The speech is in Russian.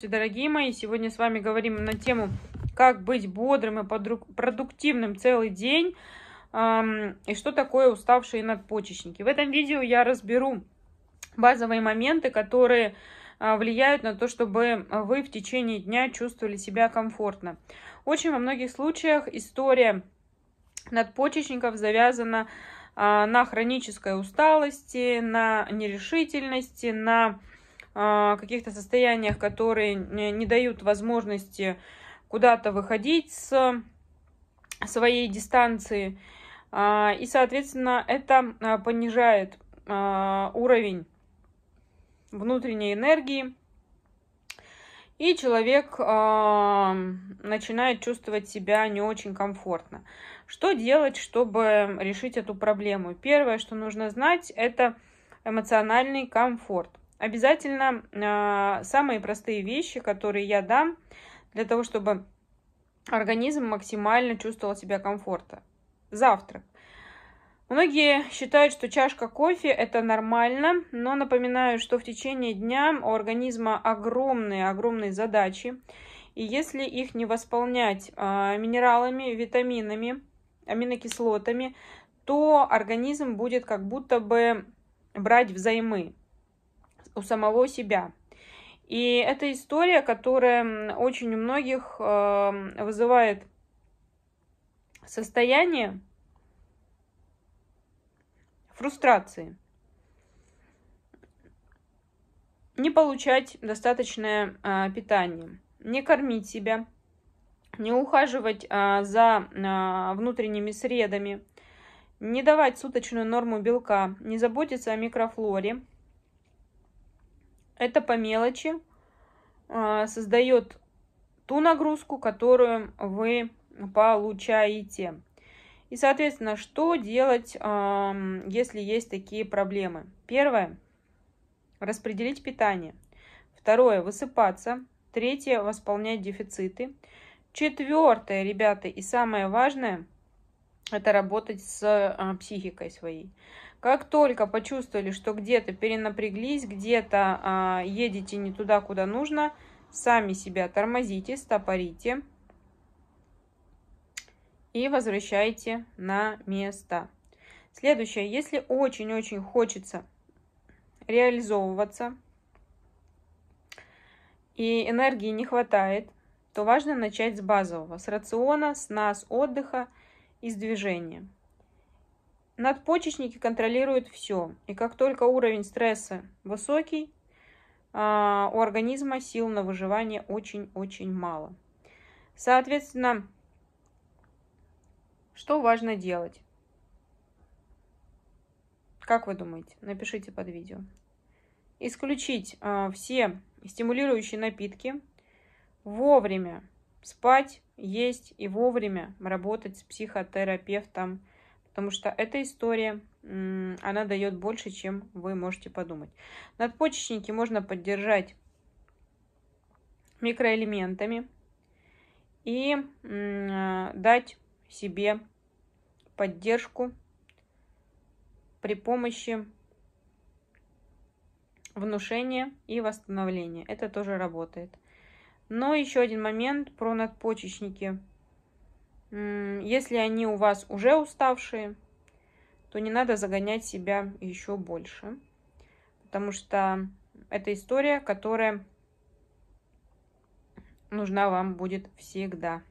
Дорогие мои, сегодня с вами говорим на тему, как быть бодрым и продуктивным целый день эм, и что такое уставшие надпочечники. В этом видео я разберу базовые моменты, которые э, влияют на то, чтобы вы в течение дня чувствовали себя комфортно. Очень во многих случаях история надпочечников завязана э, на хронической усталости, на нерешительности, на а, каких-то состояниях, которые не дают возможности куда-то выходить с своей дистанции. А, и, соответственно, это а, понижает уровень внутренней энергии. И человек начинает чувствовать себя не очень комфортно. Что делать, чтобы решить эту проблему? Первое, что нужно знать, это эмоциональный комфорт обязательно а, самые простые вещи, которые я дам для того, чтобы организм максимально чувствовал себя комфортно. Завтрак. Многие считают, что чашка кофе это нормально, но напоминаю, что в течение дня у организма огромные-огромные задачи. И если их не восполнять а, минералами, витаминами, аминокислотами, то организм будет как будто бы брать взаймы у самого себя. И это история, которая очень у многих эм, вызывает состояние фрустрации. Не получать достаточное а, питание, не кормить себя, не ухаживать а, за а, внутренними средами, не давать суточную норму белка, не заботиться о микрофлоре, это по мелочи а, создает ту нагрузку, которую вы получаете. И, соответственно, что делать, если есть такие проблемы? Первое. Распределить питание. Второе. Высыпаться. Третье. Восполнять дефициты. Четвертое, ребята, и самое важное, это работать с а, психикой своей. Как только почувствовали, что где-то перенапряглись, где-то а, едете не туда, куда нужно, сами себя тормозите, стопорите и возвращайте на место. Следующее, если очень-очень хочется реализовываться и энергии не хватает, то важно начать с базового, с рациона, с нас, отдыха и с движения надпочечники контролируют все. И как только уровень стресса высокий, а, у организма сил на выживание очень-очень мало. Соответственно, что важно делать? Как вы думаете? Напишите под видео. Исключить а, все стимулирующие напитки, вовремя спать, есть и вовремя работать с психотерапевтом, потому что эта история, она дает больше, чем вы можете подумать. Надпочечники можно поддержать микроэлементами и дать себе поддержку при помощи внушения и восстановления. Это тоже работает. Но еще один момент про надпочечники – если они у вас уже уставшие, то не надо загонять себя еще больше, потому что это история, которая нужна вам будет всегда.